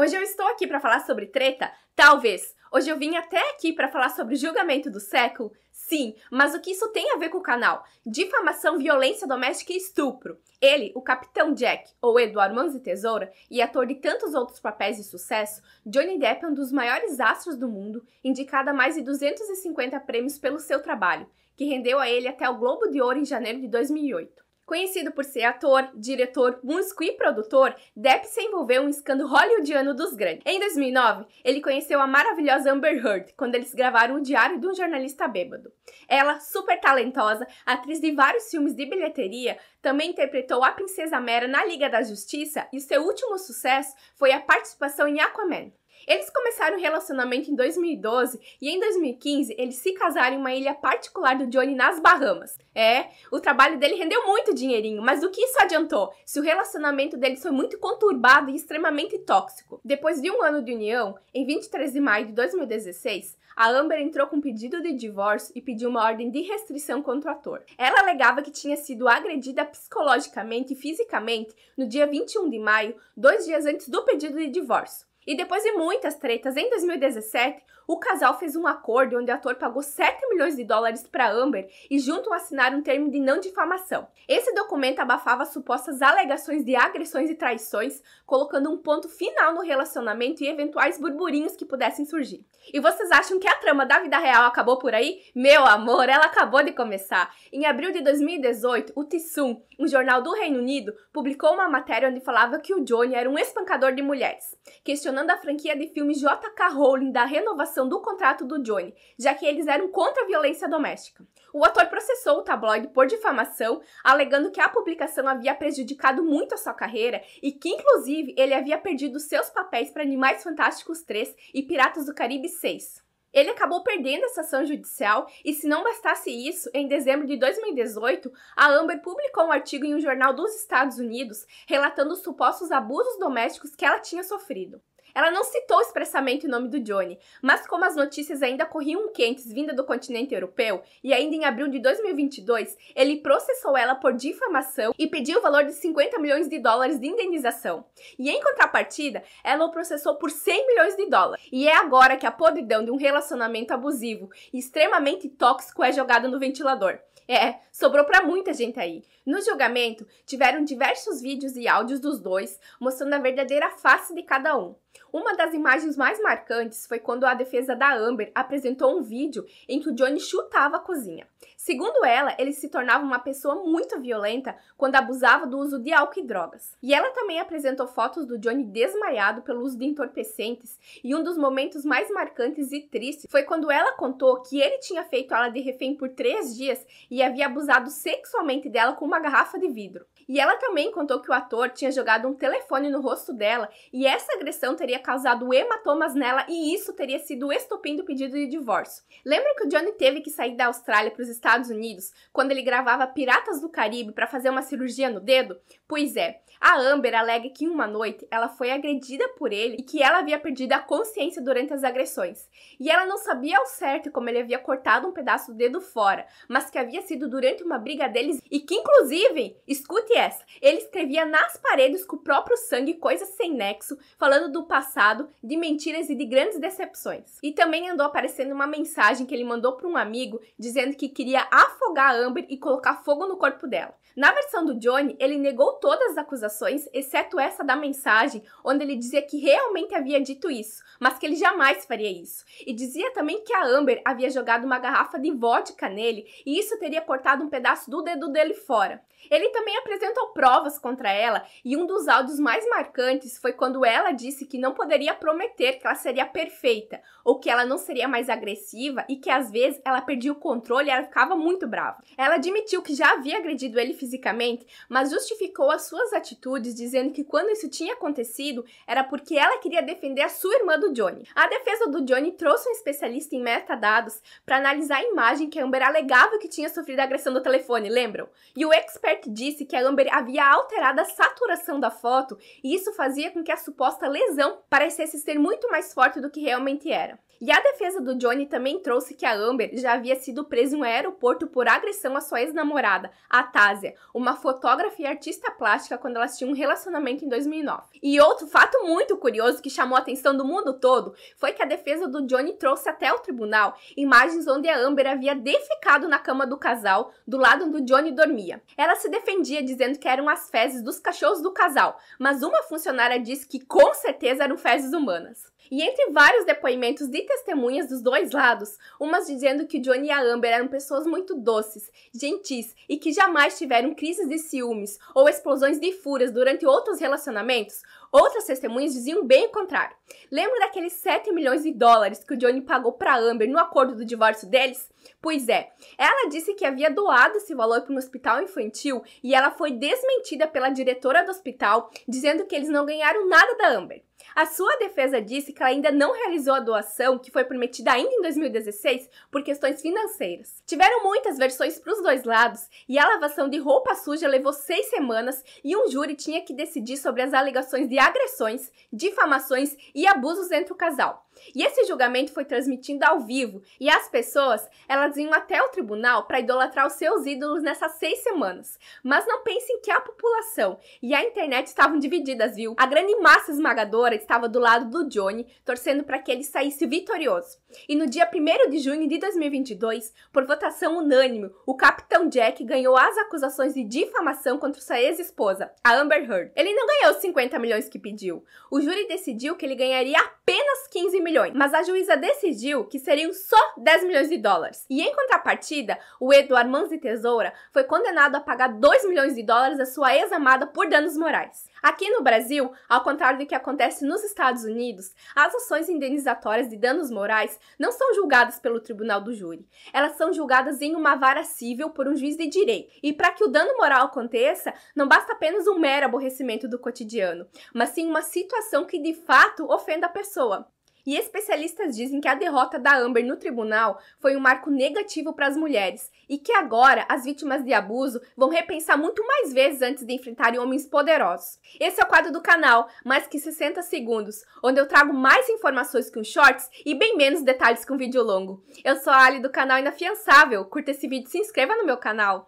Hoje eu estou aqui para falar sobre treta? Talvez. Hoje eu vim até aqui para falar sobre o julgamento do século? Sim, mas o que isso tem a ver com o canal? Difamação, violência doméstica e estupro. Ele, o Capitão Jack, ou Eduardo Mãos e Tesoura, e ator de tantos outros papéis de sucesso, Johnny Depp é um dos maiores astros do mundo, indicado a mais de 250 prêmios pelo seu trabalho, que rendeu a ele até o Globo de Ouro em janeiro de 2008. Conhecido por ser ator, diretor, músico e produtor, Depp se envolveu em um escândalo hollywoodiano dos grandes. Em 2009, ele conheceu a maravilhosa Amber Heard quando eles gravaram o Diário de um Jornalista Bêbado. Ela, super talentosa, atriz de vários filmes de bilheteria, também interpretou a Princesa Mera na Liga da Justiça e seu último sucesso foi a participação em Aquaman. Eles começaram o relacionamento em 2012 e em 2015 eles se casaram em uma ilha particular do Johnny nas Bahamas. É, o trabalho dele rendeu muito dinheirinho, mas o que isso adiantou se o relacionamento deles foi muito conturbado e extremamente tóxico? Depois de um ano de união, em 23 de maio de 2016, a Amber entrou com um pedido de divórcio e pediu uma ordem de restrição contra o ator. Ela alegava que tinha sido agredida psicologicamente e fisicamente no dia 21 de maio, dois dias antes do pedido de divórcio. E depois de muitas tretas, em 2017, o casal fez um acordo onde o ator pagou 7 milhões de dólares para Amber e juntos assinaram um termo de não difamação. Esse documento abafava supostas alegações de agressões e traições, colocando um ponto final no relacionamento e eventuais burburinhos que pudessem surgir. E vocês acham que a trama da vida real acabou por aí? Meu amor, ela acabou de começar. Em abril de 2018, o Tissum, um jornal do Reino Unido, publicou uma matéria onde falava que o Johnny era um espancador de mulheres, questionando a franquia de filmes J.K. Rowling da renovação do contrato do Johnny, já que eles eram contra a violência doméstica. O ator processou o tabloide por difamação, alegando que a publicação havia prejudicado muito a sua carreira e que, inclusive, ele havia perdido seus papéis para Animais Fantásticos 3 e Piratas do Caribe 6. Ele acabou perdendo essa ação judicial e, se não bastasse isso, em dezembro de 2018, a Amber publicou um artigo em um jornal dos Estados Unidos relatando os supostos abusos domésticos que ela tinha sofrido. Ela não citou expressamente o nome do Johnny, mas como as notícias ainda corriam quentes vinda do continente europeu, e ainda em abril de 2022, ele processou ela por difamação e pediu o valor de 50 milhões de dólares de indenização. E em contrapartida, ela o processou por 100 milhões de dólares. E é agora que a podridão de um relacionamento abusivo e extremamente tóxico é jogada no ventilador. É, sobrou para muita gente aí. No julgamento, tiveram diversos vídeos e áudios dos dois mostrando a verdadeira face de cada um. Uma das imagens mais marcantes foi quando a defesa da Amber apresentou um vídeo em que o Johnny chutava a cozinha. Segundo ela, ele se tornava uma pessoa muito violenta quando abusava do uso de álcool e drogas. E ela também apresentou fotos do Johnny desmaiado pelo uso de entorpecentes, e um dos momentos mais marcantes e tristes foi quando ela contou que ele tinha feito ela de refém por três dias e havia abusado sexualmente dela com uma garrafa de vidro. E ela também contou que o ator tinha jogado um telefone no rosto dela e essa agressão teria teria causado hematomas nela e isso teria sido o pedido de divórcio. Lembra que o Johnny teve que sair da Austrália para os Estados Unidos quando ele gravava Piratas do Caribe para fazer uma cirurgia no dedo? Pois é, a Amber alega que uma noite ela foi agredida por ele e que ela havia perdido a consciência durante as agressões. E ela não sabia ao certo como ele havia cortado um pedaço do dedo fora, mas que havia sido durante uma briga deles e que, inclusive, escute essa, ele escrevia nas paredes com o próprio sangue coisas sem nexo, falando do passado passado de mentiras e de grandes decepções. E também andou aparecendo uma mensagem que ele mandou para um amigo dizendo que queria afogar a Amber e colocar fogo no corpo dela. Na versão do Johnny, ele negou todas as acusações, exceto essa da mensagem, onde ele dizia que realmente havia dito isso, mas que ele jamais faria isso. E dizia também que a Amber havia jogado uma garrafa de vodka nele e isso teria cortado um pedaço do dedo dele fora. Ele também apresentou provas contra ela e um dos áudios mais marcantes foi quando ela disse que não poderia prometer que ela seria perfeita ou que ela não seria mais agressiva e que às vezes ela perdia o controle e ela ficava muito brava. Ela admitiu que já havia agredido ele fisicamente, mas justificou as suas atitudes dizendo que quando isso tinha acontecido era porque ela queria defender a sua irmã do Johnny. A defesa do Johnny trouxe um especialista em metadados para analisar a imagem que a Amber alegava que tinha sofrido a agressão do telefone, lembram? E o expert disse que a Amber havia alterado a saturação da foto e isso fazia com que a suposta lesão parecesse ser muito mais forte do que realmente era. E a defesa do Johnny também trouxe que a Amber já havia sido presa em um aeroporto por agressão à sua ex-namorada, a Tásia, uma fotógrafa e artista plástica quando elas tinham um relacionamento em 2009. E outro fato muito curioso que chamou a atenção do mundo todo foi que a defesa do Johnny trouxe até o tribunal imagens onde a Amber havia defecado na cama do casal, do lado onde o Johnny dormia. Ela se defendia dizendo que eram as fezes dos cachorros do casal, mas uma funcionária disse que com certeza eram fezes humanas. E entre vários depoimentos de testemunhas dos dois lados, umas dizendo que Johnny e a Amber eram pessoas muito doces, gentis e que jamais tiveram crises de ciúmes ou explosões de fúrias durante outros relacionamentos, outras testemunhas diziam bem o contrário. Lembra daqueles 7 milhões de dólares que o Johnny pagou para Amber no acordo do divórcio deles? Pois é, ela disse que havia doado esse valor para um hospital infantil e ela foi desmentida pela diretora do hospital, dizendo que eles não ganharam nada da Amber. A sua defesa disse que ela ainda não realizou a doação, que foi prometida ainda em 2016, por questões financeiras. Tiveram muitas versões para os dois lados e a lavação de roupa suja levou seis semanas e um júri tinha que decidir sobre as alegações de agressões, difamações e abusos entre o casal. E esse julgamento foi transmitido ao vivo, e as pessoas, elas iam até o tribunal para idolatrar os seus ídolos nessas seis semanas. Mas não pensem que a população e a internet estavam divididas, viu? A grande massa esmagadora estava do lado do Johnny, torcendo para que ele saísse vitorioso. E no dia 1 de junho de 2022, por votação unânime, o capitão Jack ganhou as acusações de difamação contra sua ex-esposa, a Amber Heard. Ele não ganhou os 50 milhões que pediu. O júri decidiu que ele ganharia apenas 15 milhões, mas a juíza decidiu que seriam só 10 milhões de dólares. E em contrapartida, o Eduardo Mans de Tesoura foi condenado a pagar 2 milhões de dólares à sua ex-amada por danos morais. Aqui no Brasil, ao contrário do que acontece nos Estados Unidos, as ações indenizatórias de danos morais não são julgadas pelo tribunal do júri. Elas são julgadas em uma vara civil por um juiz de direito. E para que o dano moral aconteça, não basta apenas um mero aborrecimento do cotidiano, mas sim uma situação que de fato ofenda a pessoa. E especialistas dizem que a derrota da Amber no tribunal foi um marco negativo para as mulheres e que agora as vítimas de abuso vão repensar muito mais vezes antes de enfrentarem homens poderosos. Esse é o quadro do canal Mais que 60 Segundos, onde eu trago mais informações que um shorts e bem menos detalhes que um vídeo longo. Eu sou a Ali do canal Inafiançável. Curta esse vídeo e se inscreva no meu canal.